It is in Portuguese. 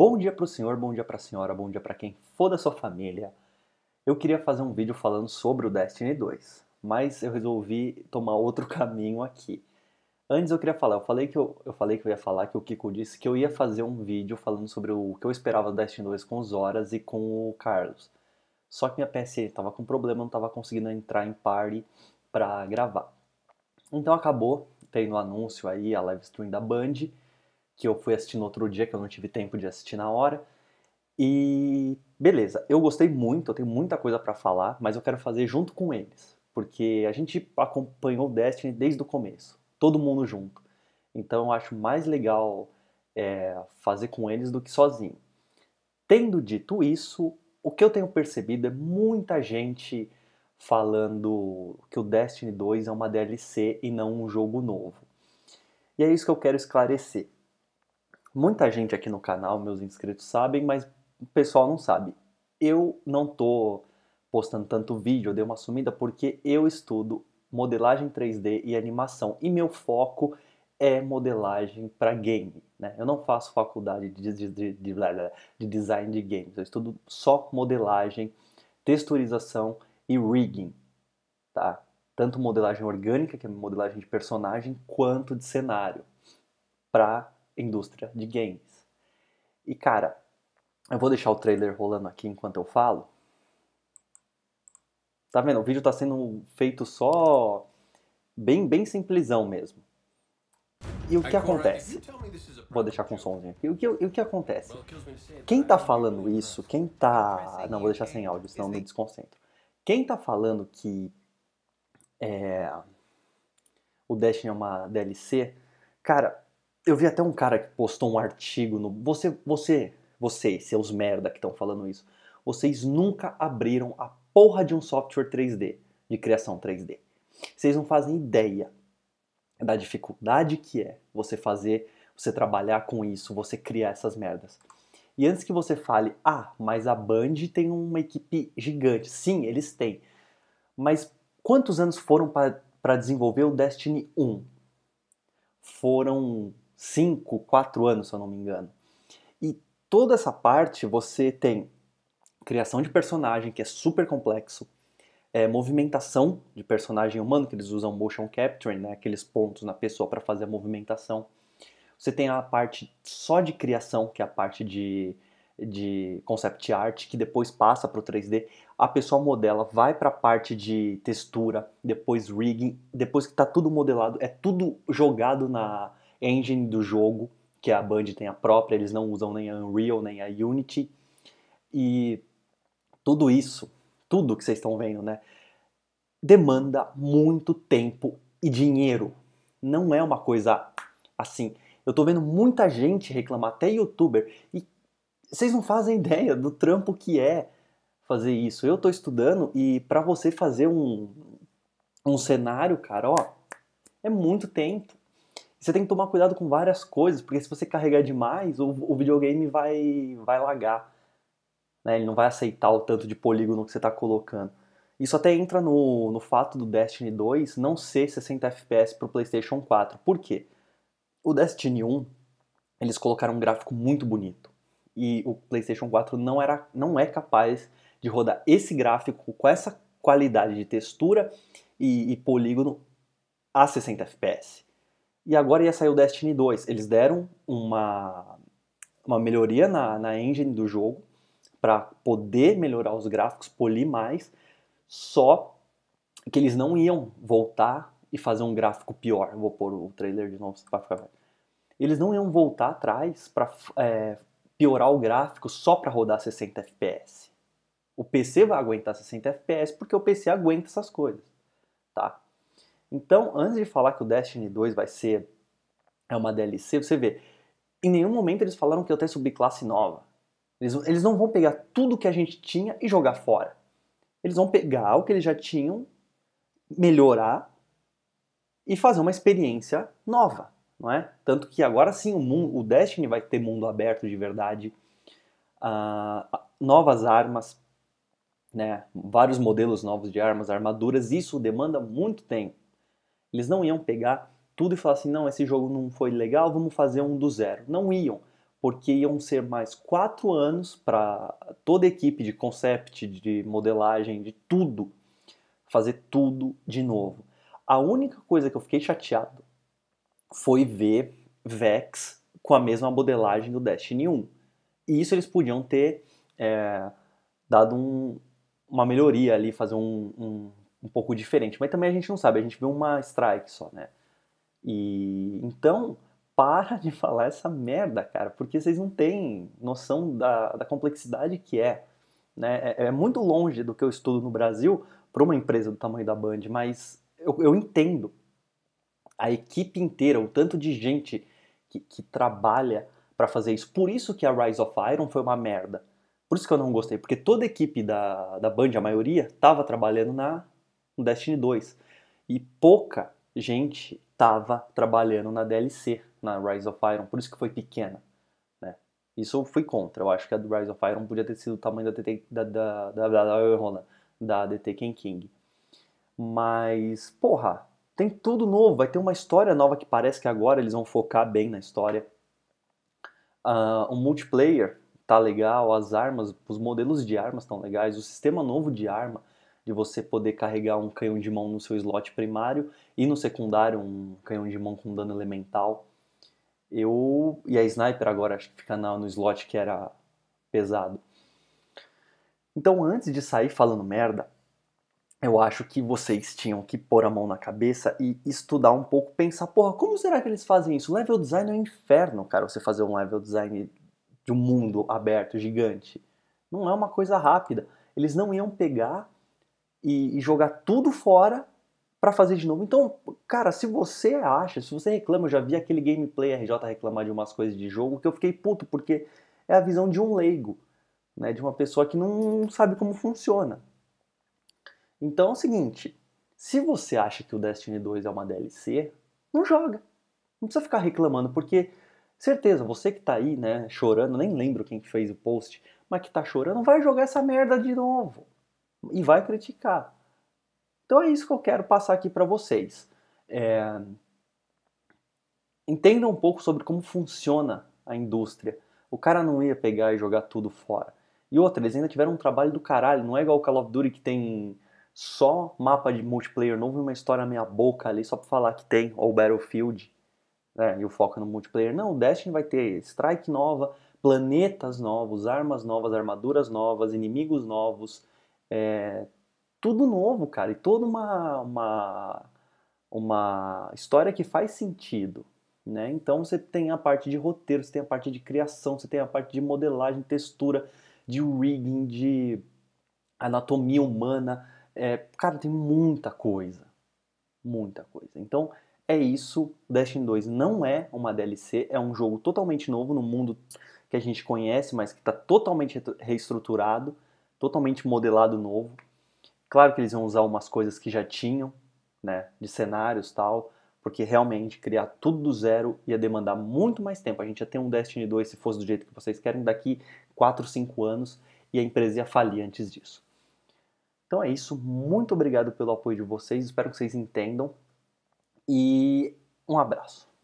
Bom dia para o senhor, bom dia para a senhora, bom dia para quem for da sua família. Eu queria fazer um vídeo falando sobre o Destiny 2, mas eu resolvi tomar outro caminho aqui. Antes eu queria falar, eu falei que eu, eu falei que eu ia falar que o Kiko disse que eu ia fazer um vídeo falando sobre o que eu esperava do Destiny 2 com os Horas e com o Carlos. Só que minha PSN estava com problema, não estava conseguindo entrar em party para gravar. Então acabou tendo o anúncio aí, a live stream da Band, que eu fui assistir no outro dia, que eu não tive tempo de assistir na hora. E beleza, eu gostei muito, eu tenho muita coisa para falar, mas eu quero fazer junto com eles, porque a gente acompanhou Destiny desde o começo, todo mundo junto. Então eu acho mais legal é, fazer com eles do que sozinho. Tendo dito isso, o que eu tenho percebido é muita gente falando que o Destiny 2 é uma DLC e não um jogo novo. E é isso que eu quero esclarecer. Muita gente aqui no canal, meus inscritos sabem, mas o pessoal não sabe. Eu não tô postando tanto vídeo, eu dei uma sumida porque eu estudo modelagem 3D e animação e meu foco é modelagem para game. Né? Eu não faço faculdade de, de, de, de, design de games, eu estudo só modelagem, texturização e rigging. Tá? Tanto modelagem orgânica, que é modelagem de personagem, quanto de cenário, para indústria de games. E cara, eu vou deixar o trailer rolando aqui enquanto eu falo. Tá vendo? O vídeo tá sendo feito só bem, bem simplesão mesmo. E o que acontece? Vou deixar com somzinho aqui. O que, o que acontece? Quem tá falando isso, quem tá. Não, vou deixar sem áudio, senão eu me desconcentro. Quem tá falando que é, o Destiny é uma DLC, cara, eu vi até um cara que postou um artigo no. Você, você, vocês, seus merda que estão falando isso. Vocês nunca abriram a porra de um software 3D, de criação 3D. Vocês não fazem ideia da dificuldade que é você fazer, você trabalhar com isso, você criar essas merdas. E antes que você fale, ah, mas a Band tem uma equipe gigante. Sim, eles têm. Mas quantos anos foram para desenvolver o Destiny 1? Foram 5, 4 anos, se eu não me engano. E toda essa parte você tem criação de personagem, que é super complexo, é, movimentação de personagem humano, que eles usam motion capturing, né, aqueles pontos na pessoa para fazer a movimentação. Você tem a parte só de criação, que é a parte de, de concept art, que depois passa para o 3D. A pessoa modela, vai para a parte de textura, depois rigging, depois que está tudo modelado, é tudo jogado na, engine do jogo, que a Band tem a própria, eles não usam nem a Unreal, nem a Unity. E tudo isso, tudo que vocês estão vendo, né, demanda muito tempo e dinheiro. Não é uma coisa assim. Eu tô vendo muita gente reclamar, até youtuber, e vocês não fazem ideia do trampo que é fazer isso. Eu tô estudando e para você fazer um, um cenário, cara, ó, é muito tempo. Você tem que tomar cuidado com várias coisas, porque se você carregar demais, o, o videogame vai, vai lagar. Né? Ele não vai aceitar o tanto de polígono que você está colocando. Isso até entra no, no fato do Destiny 2 não ser 60 FPS para o PlayStation 4. Por quê? O Destiny 1, eles colocaram um gráfico muito bonito. E o PlayStation 4 não, era, não é capaz de rodar esse gráfico com essa qualidade de textura e, e polígono a 60 FPS. E agora ia sair o Destiny 2. Eles deram uma, uma melhoria na, na engine do jogo para poder melhorar os gráficos, polir mais, só que eles não iam voltar e fazer um gráfico pior. Vou pôr o trailer de novo, vai ficar velho. Eles não iam voltar atrás para é, piorar o gráfico só para rodar 60 FPS. O PC vai aguentar 60 FPS porque o PC aguenta essas coisas, tá? Então, antes de falar que o Destiny 2 vai ser é uma DLC, você vê, em nenhum momento eles falaram que eu tenho subclasse nova. Eles, eles não vão pegar tudo que a gente tinha e jogar fora. Eles vão pegar o que eles já tinham, melhorar e fazer uma experiência nova, não é? Tanto que agora sim o, mundo, o Destiny vai ter mundo aberto de verdade, uh, novas armas, né? Vários modelos novos de armas, armaduras. Isso demanda muito tempo. Eles não iam pegar tudo e falar assim, não, esse jogo não foi legal, vamos fazer um do zero. Não iam, porque iam ser mais quatro anos para toda a equipe de concept, de modelagem, de tudo, fazer tudo de novo. A única coisa que eu fiquei chateado foi ver Vex com a mesma modelagem do Destiny 1. E isso eles podiam ter é, dado um, uma melhoria ali, fazer um, um, um pouco diferente. Mas também a gente não sabe, a gente viu uma strike só, né? E então, para de falar essa merda, cara, porque vocês não têm noção da, da complexidade que é. Né? É, é muito longe do que eu estudo no Brasil para uma empresa do tamanho da Band, mas eu, eu entendo a equipe inteira, o tanto de gente que, que trabalha para fazer isso. Por isso que a Rise of Iron foi uma merda. Por isso que eu não gostei, porque toda a equipe da, da Band, a maioria, estava trabalhando na no Destiny 2. E pouca gente estava trabalhando na DLC, na Rise of Iron, por isso que foi pequena. Né? Isso eu fui contra. Eu acho que a do Rise of Iron podia ter sido o tamanho da DT, da, da, da, da, da DT Ken King. Mas, porra, tem tudo novo, vai ter uma história nova que parece que agora eles vão focar bem na história. Uh, ah, o multiplayer tá legal, as armas, os modelos de armas estão legais, o sistema novo de arma de você poder carregar um canhão de mão no seu slot primário e no secundário um canhão de mão com dano elemental. Eu e a sniper agora acho que fica no slot que era pesado. Então, antes de sair falando merda, eu acho que vocês tinham que pôr a mão na cabeça e estudar um pouco, pensar, porra, como será que eles fazem isso? Level design é um inferno, cara, você fazer um level design de um mundo aberto, gigante. Não é uma coisa rápida. Eles não iam pegar e, e jogar tudo fora para fazer de novo. Então, cara, se você acha, se você reclama, eu já vi aquele gameplay RJ reclamar de umas coisas de jogo que eu fiquei puto, porque é a visão de um leigo, né, de uma pessoa que não sabe como funciona. Então é o seguinte, se você acha que o Destiny 2 é uma DLC, não joga. Não precisa ficar reclamando, porque certeza, você que tá aí, né, chorando, nem lembro quem que fez o post, mas que tá chorando, vai jogar essa merda de novo e vai criticar. Então é isso que eu quero passar aqui para vocês. É... Entenda um pouco sobre como funciona a indústria. O cara não ia pegar e jogar tudo fora. E outra, eles ainda tiveram um trabalho do caralho. Não é igual o Call of Duty que tem só mapa de multiplayer novo e uma história meia boca ali só pra falar que tem, ou Battlefield. Né? E o foco é no multiplayer. Não, o Destiny vai ter strike nova, planetas novos, armas novas, armaduras novas, inimigos novos é, tudo novo, cara, e toda uma, uma, uma história que faz sentido. Né? Então você tem a parte de roteiro, você tem a parte de criação, você tem a parte de modelagem, textura, de rigging, de anatomia humana. É, cara, tem muita coisa. Muita coisa. Então é isso. Destiny 2 não é uma DLC, é um jogo totalmente novo no mundo que a gente conhece, mas que está totalmente reestruturado totalmente modelado novo. Claro que eles iam usar umas coisas que já tinham, né, de cenários tal, porque realmente criar tudo do zero ia demandar muito mais tempo. A gente ia ter um Destiny 2 se fosse do jeito que vocês querem daqui 4, 5 anos e a empresa ia falir antes disso. Então é isso, muito obrigado pelo apoio de vocês, espero que vocês entendam e um abraço.